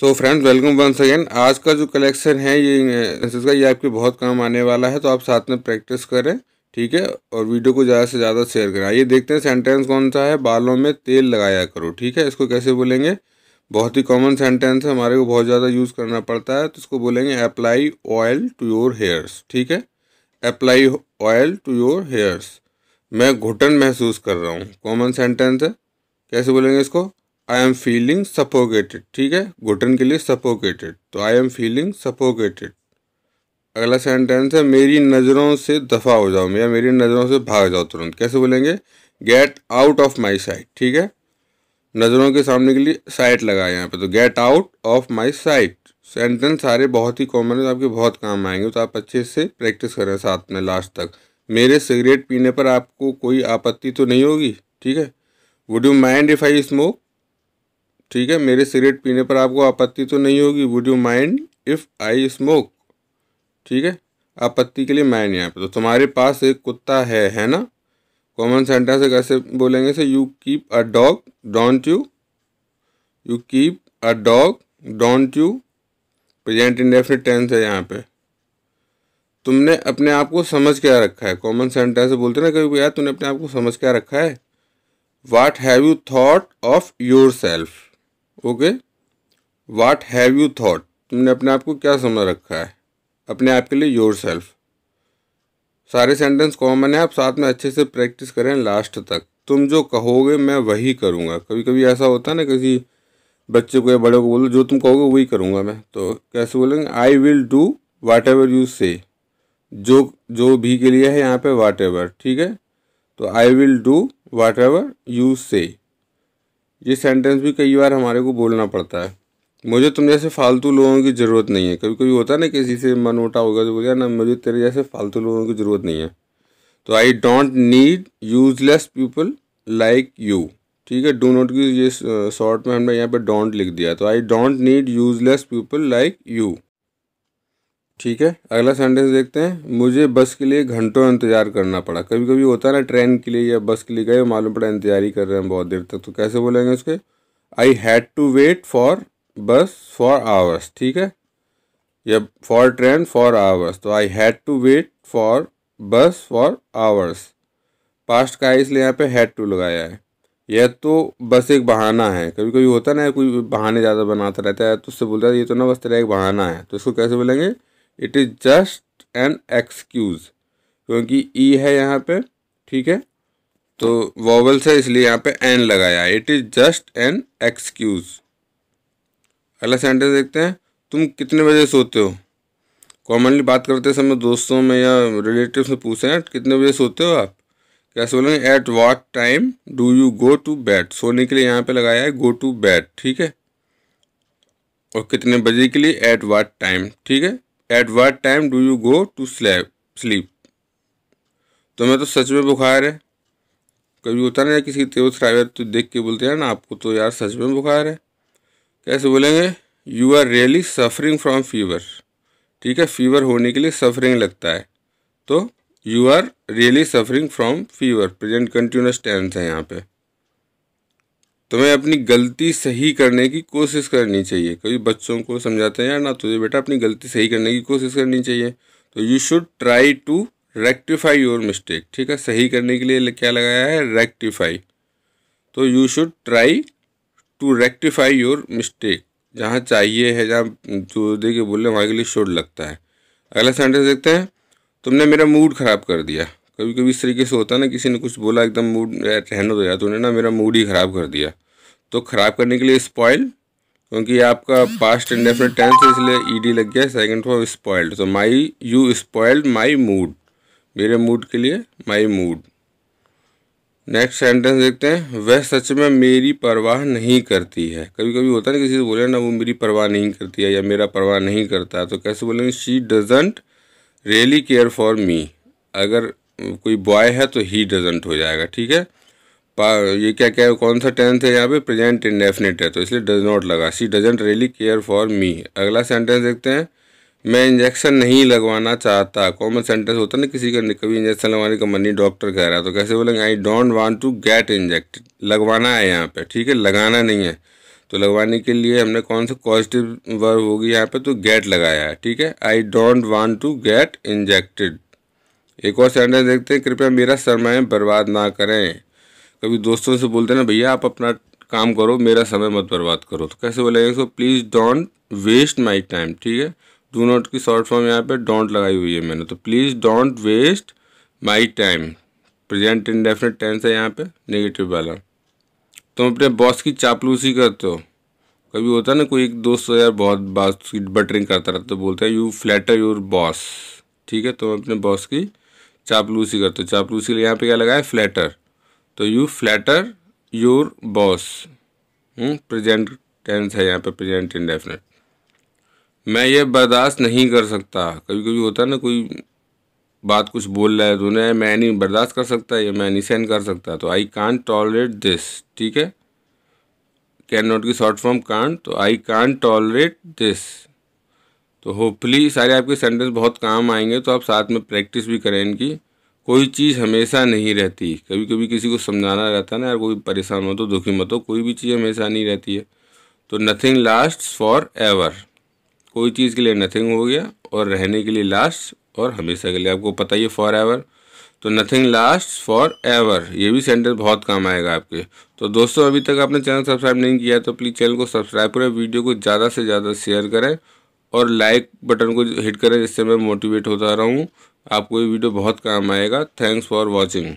सो friends welcome once again आज का जो कलेक्शन है ये का ये आपके बहुत काम आने वाला है तो आप साथ में प्रैक्टिस करें ठीक है और वीडियो को ज़्यादा से ज़्यादा शेयर करें ये देखते हैं सेंटेंस कौन सा है बालों में तेल लगाया करो ठीक है इसको कैसे बोलेंगे बहुत ही कॉमन सेंटेंस है हमारे को बहुत ज़्यादा यूज़ करना पड़ता है तो इसको बोलेंगे apply oil to your hairs ठीक है apply oil to your hairs मैं घुटन महसूस कर रहा हूँ कॉमन सेंटेंस है कैसे बोलेंगे इसको आई एम फीलिंग सपोकेटेड ठीक है घुटन के लिए सपोकेटेड तो आई एम फीलिंग सपोकेटेड अगला सेंटेंस है मेरी नज़रों से दफ़ा हो जाओ या मेरी नज़रों से भाग जाओ तुरंत कैसे बोलेंगे get out of my sight ठीक है नज़रों के सामने के लिए साइट लगा यहाँ पे तो get out of my sight sentence सारे बहुत ही कॉमन है तो आपके बहुत काम आएंगे तो आप अच्छे से प्रैक्टिस करें साथ में लास्ट तक मेरे सिगरेट पीने पर आपको कोई आपत्ति तो नहीं होगी ठीक है would you mind if I smoke ठीक है मेरे सिगरेट पीने पर आपको आपत्ति तो नहीं होगी would you mind if I smoke ठीक है आपत्ति के लिए माइंड यहाँ पे तो तुम्हारे पास एक कुत्ता है है ना कॉमन सेंटर से कैसे बोलेंगे से you keep a dog don't you you keep a dog don't you present definite tense है यहाँ पे तुमने अपने आप को समझ क्या रखा है कॉमन सेंटर से बोलते ना कभी यार तुमने अपने आप को समझ क्या रखा है what have you thought of yourself okay what have you thought तुमने अपने आप को क्या समझ रखा है अपने आप के लिए योर सेल्फ सारे सेंटेंस कॉमन है आप साथ में अच्छे से प्रैक्टिस करें लास्ट तक तुम जो कहोगे मैं वही करूँगा कभी कभी ऐसा होता है ना किसी बच्चे को या बड़े को बोलो जो तुम कहोगे वही करूँगा मैं तो कैसे बोलेंगे I will do whatever you say जो जो भी के लिए है यहाँ पे वाट एवर ठीक है तो I will do whatever you say ये सेंटेंस भी कई बार हमारे को बोलना पड़ता है मुझे तुम जैसे फालतू लोगों की ज़रूरत नहीं है कभी कभी होता ना किसी से मन उठा होगा तो बोल ना मुझे तेरे जैसे फालतू लोगों की ज़रूरत नहीं है तो I don't need useless people like you ठीक है डो नॉट की ये शॉर्ट uh, में हमने यहाँ पे डोंट लिख दिया तो I don't need useless people like you ठीक है अगला सेंटेंस देखते हैं मुझे बस के लिए घंटों इंतजार करना पड़ा कभी कभी होता है ना ट्रेन के लिए या बस के लिए गए मालूम पड़ा इंतजार ही कर रहे हैं बहुत देर तक तो कैसे बोलेंगे उसके I had to wait for bus for hours ठीक है या फॉर ट्रेन फॉर आवर्स तो I had to wait for bus for hours past का इसलिए यहाँ पे हैड टू लगाया है यह तो बस एक बहाना है कभी कभी होता ना कोई बहाने ज़्यादा बनाता रहता है तो उससे बोलता है ये तो ना बस तेरा एक बहाना है तो इसको कैसे बोलेंगे it is just an excuse क्योंकि ई e है यहाँ पे ठीक है तो वॉवल है इसलिए यहाँ पे एन लगाया it is just an excuse अगला सेंटेंस देखते हैं तुम कितने बजे सोते हो कॉमनली बात करते समय दोस्तों में या रिलेटिव से पूछते हैं कितने बजे सोते हो आप कैसे बोलेंगे at what time do you go to bed सोने के लिए यहाँ पे लगाया है गो टू बैट ठीक है और कितने बजे के लिए एट वाट टाइम ठीक है at what time do you go to slap sleep तो मैं तो सच में बुखार है कभी होता ना किसी तेज खराब तो देख के बोलते हैं ना आपको तो यार सच में बुखार है कैसे बोलेंगे you are really suffering from fever ठीक है फीवर होने के लिए सफरिंग लगता है तो you are really suffering from fever present continuous tense है यहाँ पे तो हमें अपनी गलती सही करने की कोशिश करनी चाहिए कभी बच्चों को समझाते हैं यार ना तुझे बेटा अपनी गलती सही करने की कोशिश करनी चाहिए तो you should try to rectify your mistake ठीक है सही करने के लिए क्या लगाया है रेक्टिफाई तो you should try to rectify your mistake जहाँ चाहिए है जहाँ जो देखिए बोले वहाँ के लिए शुड लगता है अगला सेंटेंस देखते हैं तुमने मेरा मूड ख़राब कर दिया कभी कभी इस तरीके से होता है ना किसी ने कुछ बोला एकदम मूड रहने दो यार तुमने ना मेरा मूड ही ख़राब कर दिया तो ख़राब करने के लिए स्पॉयल क्योंकि आपका पास्ट इंडेफिनेट टेंस है इसलिए ई डी लग गया सेकंड फॉर स्पॉइल्ड तो my you spoiled my mood मेरे मूड के लिए माई मूड नेक्स्ट सेंटेंस देखते हैं वह सच में मेरी परवाह नहीं करती है कभी कभी होता है ना किसी से बोले ना वो मेरी परवाह नहीं करती है या मेरा परवाह नहीं करता तो कैसे बोलेंगे she doesn't really care for me अगर कोई बॉय है तो ही डजेंट हो जाएगा ठीक है ये क्या क्या है कौन सा टेंस है यहाँ पे प्रेजेंट इंडेफिनेट है तो इसलिए डज नॉट लगा she doesn't really care for me अगला सेंटेंस देखते हैं मैं इंजेक्शन नहीं लगवाना चाहता कॉमन सेंटेंस होता है ना किसी का कभी इंजेक्शन लगवाने का मन नहीं डॉक्टर कह रहा है तो कैसे बोलेंगे I don't want to get injected लगवाना है यहाँ पे ठीक है लगाना नहीं है तो लगवाने के लिए हमने कौन सा पॉजिटिव वर्ब होगी यहाँ पे तो गेट लगाया है ठीक है I don't want to get injected एक और सेंटेंस देखते हैं कृपया मेरा समय बर्बाद ना करें कभी दोस्तों से बोलते हैं ना भैया आप अपना काम करो मेरा समय मत बर्बाद करो तो कैसे बोलेंगे इसको please don't waste my time ठीक है डू नॉट की शॉर्ट फॉर्म यहाँ पे डोंट लगाई हुई है मैंने तो please don't waste my time present indefinite tense है यहाँ पे नेगेटिव वाला तुम अपने बॉस की चापलूसी करते हो कभी होता है ना कोई एक दोस्त यार बहुत बात की बटरिंग करता रहता तो बोलते हैं यू फ्लैटर योर बॉस ठीक है तुम अपने बॉस की चापलूसी करते हो चापलूसी यहाँ पे क्या लगाया फ्लैटर तो you flatter your boss present tense है यहाँ पे प्रेजेंट इंडेफिनेट मैं ये बर्दाश्त नहीं कर सकता कभी कभी होता है ना कोई बात कुछ बोल रहा है तो उन्हें मैं नहीं बर्दाश्त कर सकता या मैं नहीं सहन कर सकता तो आई कान टॉलरेट दिस ठीक है कैन नॉट की शॉर्ट फॉर्म कान तो आई कान टॉलरेट दिस तो होपफुली सारे आपके सेंटेंस बहुत काम आएंगे तो आप साथ में प्रैक्टिस भी करें इनकी कोई चीज़ हमेशा नहीं रहती कभी कभी किसी को समझाना रहता है ना यार कोई परेशान हो तो दुखी मत हो कोई भी चीज़ हमेशा नहीं रहती है तो नथिंग लास्ट फॉर एवर कोई चीज़ के लिए नथिंग हो गया और रहने के लिए लास्ट और हमेशा के लिए आपको पता ही है फॉर एवर तो नथिंग लास्ट फॉर एवर ये भी सेंटेंस बहुत काम आएगा आपके तो दोस्तों अभी तक आपने चैनल सब्सक्राइब नहीं किया तो प्लीज़ चैनल को सब्सक्राइब करें वीडियो को ज़्यादा से ज़्यादा शेयर करें और लाइक बटन को हिट करें जिससे मैं मोटिवेट होता रहा हूँ आपको ये वीडियो बहुत काम आएगा थैंक्स फॉर वॉचिंग